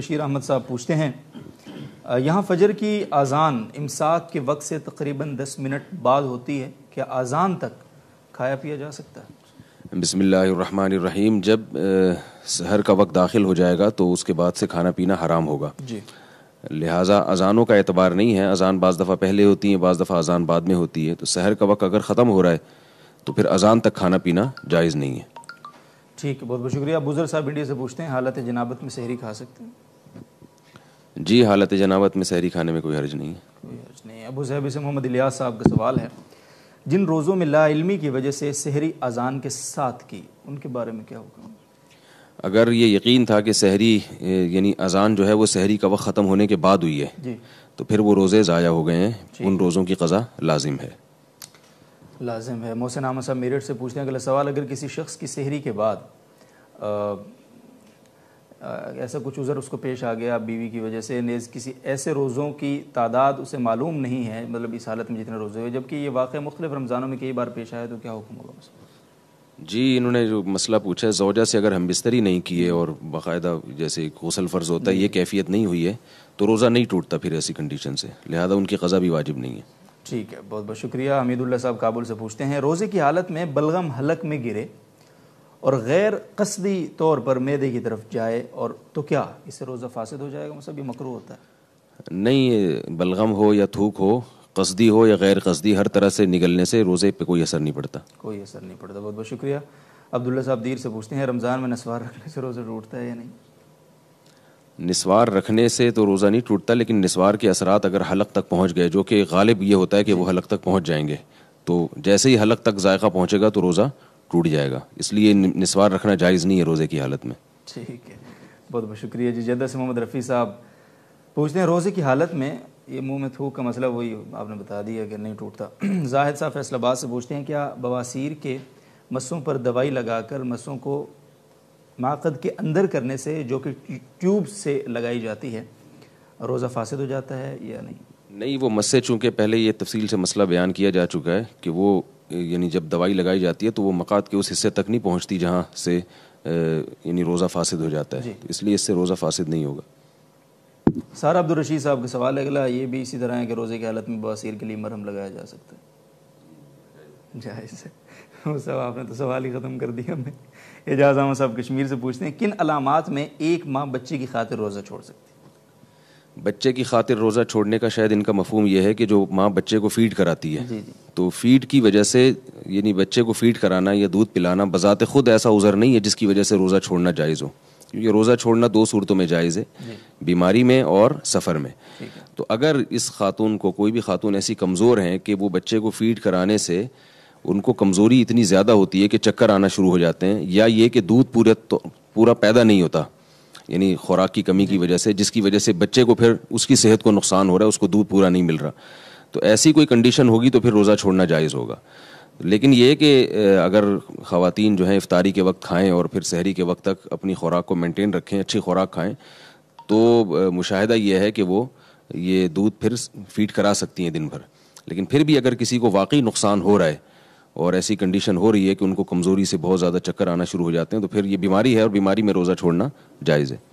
بشیر احمد صاحب پوچھتے ہیں یہاں فجر کی آزان امساک کے وقت سے تقریباً دس منٹ بعد ہوتی ہے کیا آزان تک کھایا پیا جا سکتا ہے بسم اللہ الرحمن الرحیم جب سحر کا وقت داخل ہو جائے گا تو اس کے بعد سے کھانا پینا حرام ہوگا جی لہٰذا اذانوں کا اعتبار نہیں ہے اذان بعض دفعہ پہلے ہوتی ہیں بعض دفعہ اذان بعد میں ہوتی ہے تو سحر کا وقت اگر ختم ہو رہا ہے تو پھر اذان تک کھانا پینا جائز نہیں ہے ٹھیک ہے بہت بہت شکریہ بزر صاحب انڈیا سے پوچھتے ہیں حالت جنابت میں سحری کھا سکتے ہیں جی حالت جنابت میں سحری کھانے میں کوئی حرج نہیں ہے کوئی زہبی نہیں محمد الیاس صاحب کا سوال ہے جن روزوں میں لا علمی کی وجہ سے سحری اذان کے ساتھ کی ان کے بارے میں کیا ہوگا اگر یہ یقین تھا کہ سحری یعنی اذان جو ہے وہ سحری کا وقت ختم ہونے کے بعد ہوئی ہے جی۔ تو پھر وہ روزے ضائع ہو گئے ہیں جی۔ ان روزوں کی قضا لازم ہے لازم ہے محسن عامہ صاحب میرٹ سے پوچھتے ہیں اگلا سوال اگر کسی شخص کی سحری کے بعد ایسا کچھ عذر اس کو پیش آ گیا بیوی کی وجہ سے نیز کسی ایسے روزوں کی تعداد اسے معلوم نہیں ہے مطلب اس حالت میں جتنے روزے ہوئے جبکہ یہ واقعہ مختلف رمضانوں میں کئی بار پیش آیا تو کیا حکم ہوگا مسئلہ جی انہوں نے جو مسئلہ پوچھا ہے زوجہ سے اگر ہم بستری نہیں کیے اور باقاعدہ جیسے غسل فرض ہوتا ہے یہ کیفیت نہیں ہوئی ہے تو روزہ نہیں ٹوٹتا پھر ایسی کنڈیشن سے لہٰذا ان کی قضا بھی واجب نہیں ہے ٹھیک ہے بہت بہت شکریہ حمید اللہ صاحب کابل سے پوچھتے ہیں روزے کی حالت میں بلغم حلق میں گرے اور غیر قصدی طور پر میدے کی طرف جائے اور تو کیا اس سے روزہ فاسد ہو جائے گا مطلب یہ مکرو ہوتا ہے نہیں بلغم ہو یا تھوک ہو قصدی ہو یا غیر قصدی ہر طرح سے نگلنے سے روزے پہ کوئی اثر نہیں پڑتا کوئی اثر نہیں پڑتا بہت بہت شکریہ عبداللہ صاحب دیر سے پوچھتے ہیں رمضان میں نسوار رکھنے سے روزہ ٹوٹتا ہے یا نہیں نسوار رکھنے سے تو روزہ نہیں ٹوٹتا لیکن نسوار کے اثرات اگر حلق تک پہنچ گئے جو کہ غالب یہ ہوتا ہے کہ وہ جی۔ حلق تک پہنچ جائیں گے تو جیسے ہی حلق تک ذائقہ پہنچے گا تو روزہ ٹوٹ جائے گا اس لیے نسوار رکھنا جائز نہیں ہے روزے کی حالت میں ٹھیک ہے بہت بہت شکریہ جی جدہ سے محمد رفیع صاحب پوچھتے ہیں روزے کی حالت میں یہ منہ میں تھوک کا مسئلہ وہی آپ نے بتا دیا کہ نہیں ٹوٹتا زاہد صاحب آباد سے پوچھتے ہیں کیا بواسیر کے مسوں پر دوائی لگا کر مسوں کو ماقد کے اندر کرنے سے جو کہ ٹیوب سے لگائی جاتی ہے روزہ فاسد ہو جاتا ہے یا نہیں نہیں وہ مسے چونکہ پہلے یہ تفصیل سے مسئلہ بیان کیا جا چکا ہے کہ وہ یعنی جب دوائی لگائی جاتی ہے تو وہ مقاد کے اس حصے تک نہیں پہنچتی جہاں سے یعنی روزہ فاسد ہو جاتا ہے جی۔ اس لیے اس سے روزہ فاسد نہیں ہوگا سارا عبدالرشید صاحب کا سوال اگلا یہ بھی اسی طرح ہے کہ روزے کی حالت میں بواسیر کے لیے مرہم لگایا جا سکتا ہے جائز وہ صاحب آپ نے تو سوال ہی ختم کر دیا میں اجازہ جازاں صاحب کشمیر سے پوچھتے ہیں کن علامات میں ایک ماں بچے کی خاطر روزہ چھوڑ سکتی بچے کی خاطر روزہ چھوڑنے کا شاید ان کا مفہوم یہ ہے کہ جو ماں بچے کو فیڈ کراتی ہے جی، جی۔ تو فیڈ کی وجہ سے یعنی بچے کو فیڈ کرانا یا دودھ پلانا بذات خود ایسا عذر نہیں ہے جس کی وجہ سے روزہ چھوڑنا جائز ہو کیونکہ روزہ چھوڑنا دو صورتوں میں جائز ہے جی۔ بیماری میں اور سفر میں تو اگر اس خاتون کو کوئی بھی خاتون ایسی کمزور ہیں کہ وہ بچے کو فیڈ کرانے سے ان کو کمزوری اتنی زیادہ ہوتی ہے کہ چکر آنا شروع ہو جاتے ہیں یا یہ کہ دودھ پورے پورا پیدا نہیں ہوتا یعنی خوراک کی کمی کی جی. وجہ سے جس کی وجہ سے بچے کو پھر اس کی صحت کو نقصان ہو رہا ہے اس کو دودھ پورا نہیں مل رہا تو ایسی کوئی کنڈیشن ہوگی تو پھر روزہ چھوڑنا جائز ہوگا لیکن یہ کہ اگر خواتین جو ہیں افطاری کے وقت کھائیں اور پھر سحری کے وقت تک اپنی خوراک کو مینٹین رکھیں اچھی خوراک کھائیں تو مشاہدہ یہ ہے کہ وہ یہ دودھ پھر فیڈ کرا سکتی ہیں دن بھر لیکن پھر بھی اگر کسی کو واقعی نقصان ہو رہا ہے اور ایسی کنڈیشن ہو رہی ہے کہ ان کو کمزوری سے بہت زیادہ چکر آنا شروع ہو جاتے ہیں تو پھر یہ بیماری ہے اور بیماری میں روزہ چھوڑنا جائز ہے